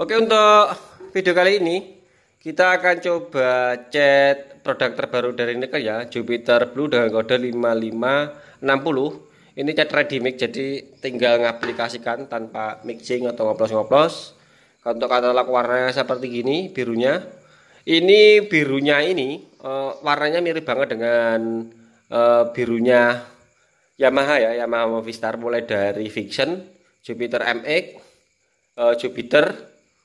Oke untuk video kali ini kita akan coba cat produk terbaru dari Nikel ya Jupiter Blue dengan kode 5560 ini cat ready mix jadi tinggal ngaplikasikan tanpa mixing atau ngoplos-ngoplos untuk katalog warnanya seperti gini birunya ini birunya ini eh, warnanya mirip banget dengan eh, birunya Yamaha ya Yamaha Movistar mulai dari Fiction Jupiter MX uh, eh, Jupiter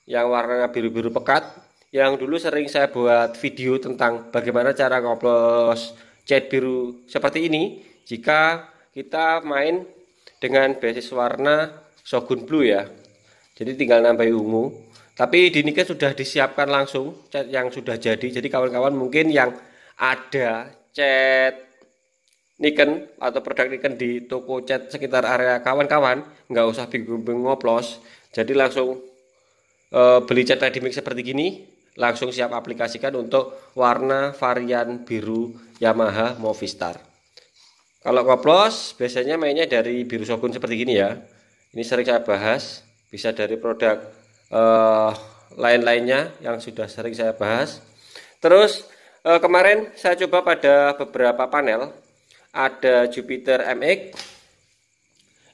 yang warnanya biru-biru pekat yang dulu sering saya buat video tentang bagaimana cara ngoplos cat biru seperti ini jika kita main dengan basis warna Shogun Blue ya jadi tinggal nambah ungu tapi di Nike sudah disiapkan langsung cat yang sudah jadi jadi kawan-kawan mungkin yang ada cat niken atau produk niken di toko cat sekitar area kawan-kawan nggak usah bingung-bingung ngoplos jadi langsung e, beli cat ready mix seperti gini langsung siap aplikasikan untuk warna varian biru Yamaha Movistar kalau ngoplos biasanya mainnya dari biru shogun seperti gini ya ini sering saya bahas bisa dari produk e, lain-lainnya yang sudah sering saya bahas terus eh, kemarin saya coba pada beberapa panel ada Jupiter MX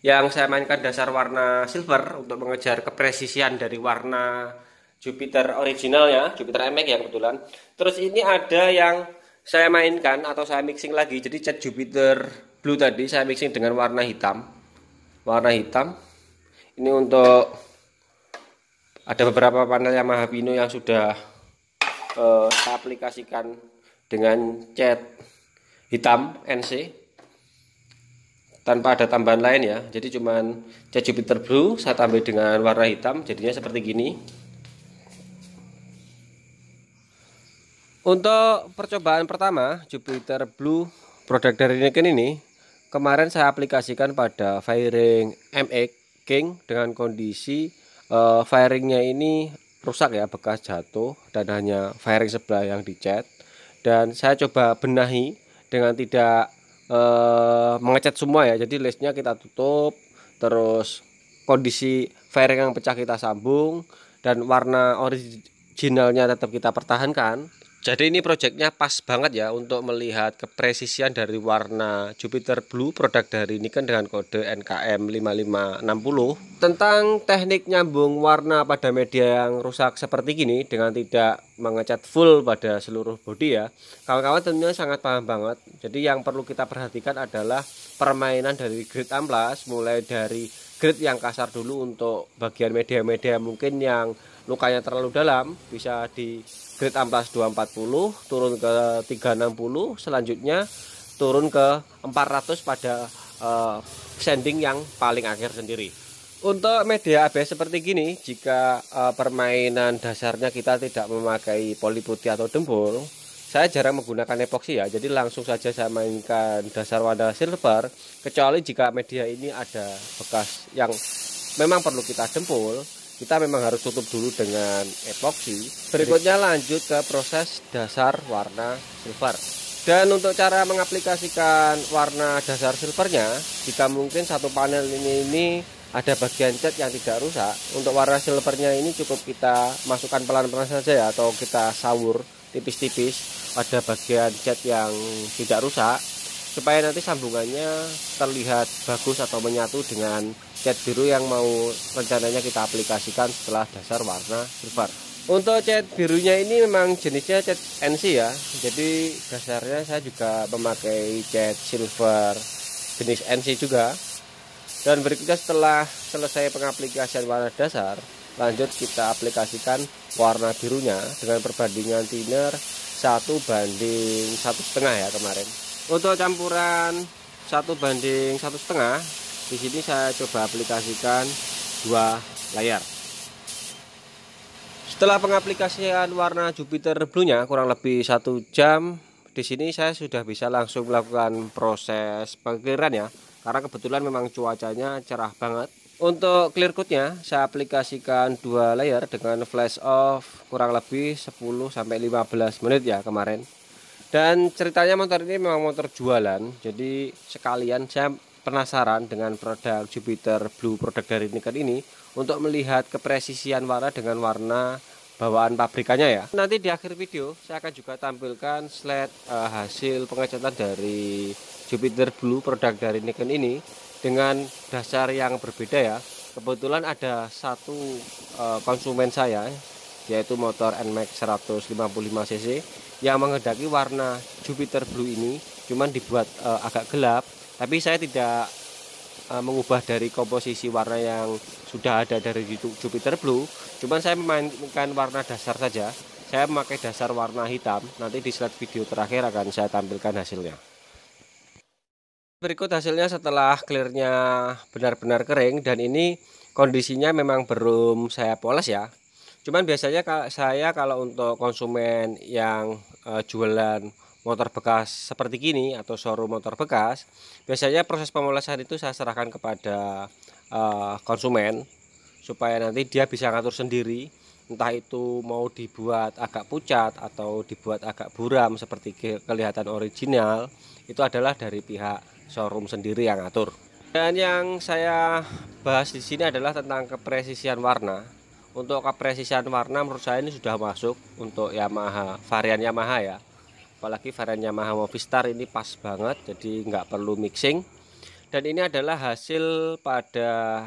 yang saya mainkan dasar warna silver untuk mengejar kepresisian dari warna Jupiter original ya Jupiter MX ya kebetulan. Terus ini ada yang saya mainkan atau saya mixing lagi. Jadi cat Jupiter blue tadi saya mixing dengan warna hitam. Warna hitam. Ini untuk ada beberapa panel Yamaha Pino yang sudah uh, saya aplikasikan dengan cat hitam NC tanpa ada tambahan lain ya jadi cuman c Jupiter Blue saya tambah dengan warna hitam jadinya seperti gini untuk percobaan pertama Jupiter Blue produk dari Niken ini kemarin saya aplikasikan pada firing MX e King dengan kondisi uh, firingnya ini rusak ya bekas jatuh dan hanya firing sebelah yang dicat dan saya coba benahi dengan tidak e, eh, mengecat semua ya jadi listnya kita tutup terus kondisi fairing yang pecah kita sambung dan warna originalnya tetap kita pertahankan jadi ini proyeknya pas banget ya untuk melihat kepresisian dari warna Jupiter Blue produk dari Nikon dengan kode NKM 5560 tentang teknik nyambung warna pada media yang rusak seperti gini dengan tidak mengecat full pada seluruh bodi ya kawan-kawan tentunya sangat paham banget jadi yang perlu kita perhatikan adalah permainan dari grid amplas mulai dari grid yang kasar dulu untuk bagian media-media mungkin yang lukanya terlalu dalam bisa di grade amplas 240 turun ke 360 selanjutnya turun ke 400 pada uh, eh, sanding yang paling akhir sendiri untuk media ABS seperti gini jika uh, permainan dasarnya kita tidak memakai poli putih atau dembul saya jarang menggunakan epoksi ya jadi langsung saja saya mainkan dasar wadah silver kecuali jika media ini ada bekas yang memang perlu kita dempul kita memang harus tutup dulu dengan epoxy berikutnya lanjut ke proses dasar warna silver dan untuk cara mengaplikasikan warna dasar silvernya jika mungkin satu panel ini, ini ada bagian cat yang tidak rusak untuk warna silvernya ini cukup kita masukkan pelan-pelan saja ya atau kita sawur tipis-tipis pada bagian cat yang tidak rusak supaya nanti sambungannya terlihat bagus atau menyatu dengan cat biru yang mau rencananya kita aplikasikan setelah dasar warna silver untuk cat birunya ini memang jenisnya cat NC ya jadi dasarnya saya juga memakai cat silver jenis NC juga dan berikutnya setelah selesai pengaplikasian warna dasar lanjut kita aplikasikan warna birunya dengan perbandingan thinner satu banding satu setengah ya kemarin untuk campuran satu banding satu setengah di sini saya coba aplikasikan dua layar setelah pengaplikasian warna Jupiter blue-nya kurang lebih satu jam di sini saya sudah bisa langsung melakukan proses pengairan ya karena kebetulan memang cuacanya cerah banget untuk clear coatnya saya aplikasikan dua layer dengan flash off kurang lebih 10 sampai 15 menit ya kemarin. Dan ceritanya motor ini memang motor jualan, jadi sekalian saya penasaran dengan produk Jupiter Blue produk dari Nikon ini untuk melihat kepresisian warna dengan warna bawaan pabrikannya ya. Nanti di akhir video saya akan juga tampilkan slide uh, hasil pengecatan dari Jupiter Blue produk dari Nikon ini dengan dasar yang berbeda ya kebetulan ada satu eh, konsumen saya yaitu motor NMAX 155 cc yang menghendaki warna Jupiter Blue ini cuman dibuat eh, agak gelap tapi saya tidak eh, mengubah dari komposisi warna yang sudah ada dari Jupiter Blue cuman saya memainkan warna dasar saja saya memakai dasar warna hitam nanti di slide video terakhir akan saya tampilkan hasilnya Berikut hasilnya setelah clearnya benar-benar kering dan ini kondisinya memang belum saya poles ya. Cuman biasanya saya kalau untuk konsumen yang eh, jualan motor bekas seperti gini atau showroom motor bekas, biasanya proses pemolesan itu saya serahkan kepada eh, konsumen supaya nanti dia bisa ngatur sendiri entah itu mau dibuat agak pucat atau dibuat agak buram seperti kelihatan original itu adalah dari pihak showroom sendiri yang atur Dan yang saya bahas di sini adalah tentang kepresisian warna. Untuk kepresisian warna menurut saya ini sudah masuk untuk Yamaha, varian Yamaha ya. Apalagi varian Yamaha Movistar ini pas banget, jadi nggak perlu mixing. Dan ini adalah hasil pada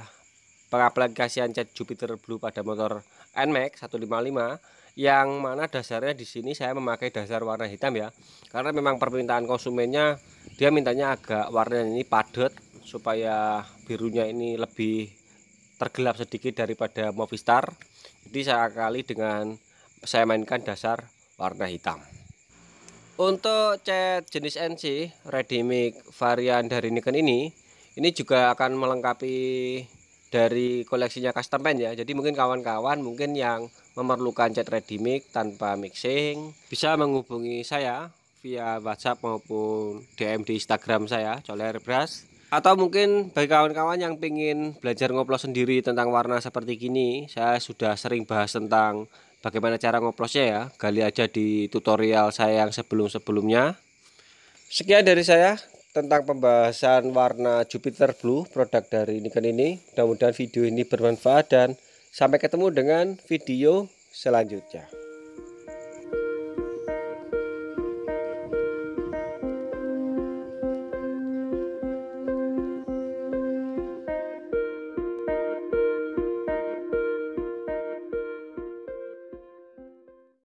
pengaplikasian cat Jupiter Blue pada motor NMAX 155 yang mana dasarnya di sini saya memakai dasar warna hitam ya karena memang permintaan konsumennya dia mintanya agak warna ini padat supaya birunya ini lebih tergelap sedikit daripada Movistar jadi saya kali dengan saya mainkan dasar warna hitam untuk cat jenis NC Redimic varian dari Nikon ini ini juga akan melengkapi dari koleksinya custom pen ya jadi mungkin kawan-kawan mungkin yang memerlukan cat ready mix tanpa mixing bisa menghubungi saya via WhatsApp maupun DM di Instagram saya Coler Brush atau mungkin bagi kawan-kawan yang ingin belajar ngoplos sendiri tentang warna seperti gini saya sudah sering bahas tentang bagaimana cara ngoplosnya ya gali aja di tutorial saya yang sebelum-sebelumnya sekian dari saya tentang pembahasan warna Jupiter Blue produk dari Nikon ini mudah-mudahan video ini bermanfaat dan Sampai ketemu dengan video selanjutnya.